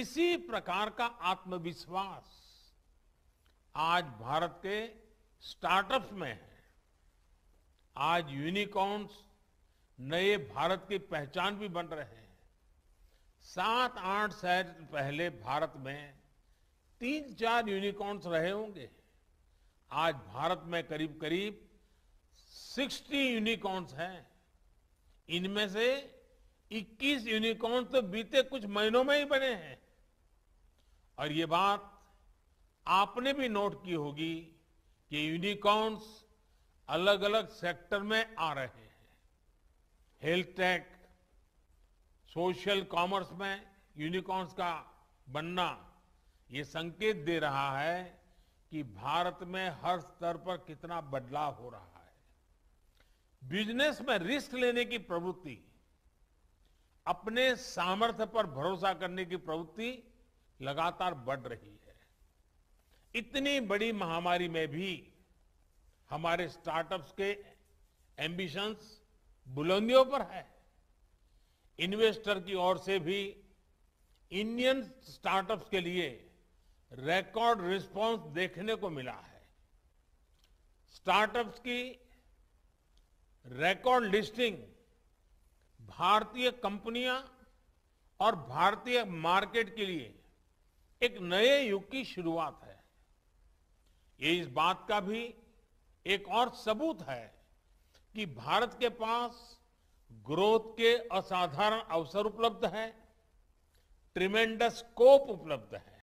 इसी प्रकार का आत्मविश्वास आज भारत के स्टार्टअप्स में है आज यूनिकॉर्न्स नए भारत की पहचान भी बन रहे हैं सात आठ साल पहले भारत में तीन चार यूनिकॉर्न्स रहे होंगे आज भारत में करीब करीब सिक्सटी यूनिकॉर्न्स हैं इनमें से इक्कीस यूनिकॉर्न तो बीते कुछ महीनों में ही बने हैं और ये बात आपने भी नोट की होगी कि यूनिकॉर्न्स अलग अलग सेक्टर में आ रहे हैं हेल्थ टेक सोशल कॉमर्स में यूनिकॉर्न्स का बनना ये संकेत दे रहा है कि भारत में हर स्तर पर कितना बदलाव हो रहा है बिजनेस में रिस्क लेने की प्रवृत्ति अपने सामर्थ्य पर भरोसा करने की प्रवृत्ति लगातार बढ़ रही है इतनी बड़ी महामारी में भी हमारे स्टार्टअप्स के एम्बिशंस बुलंदियों पर है इन्वेस्टर की ओर से भी इंडियन स्टार्टअप्स के लिए रिकॉर्ड रिस्पांस देखने को मिला है स्टार्टअप्स की रिकॉर्ड लिस्टिंग भारतीय कंपनियां और भारतीय मार्केट के लिए एक नए युग की शुरुआत है ये इस बात का भी एक और सबूत है कि भारत के पास ग्रोथ के असाधारण अवसर उपलब्ध है ट्रिमेंडस स्कोप उपलब्ध है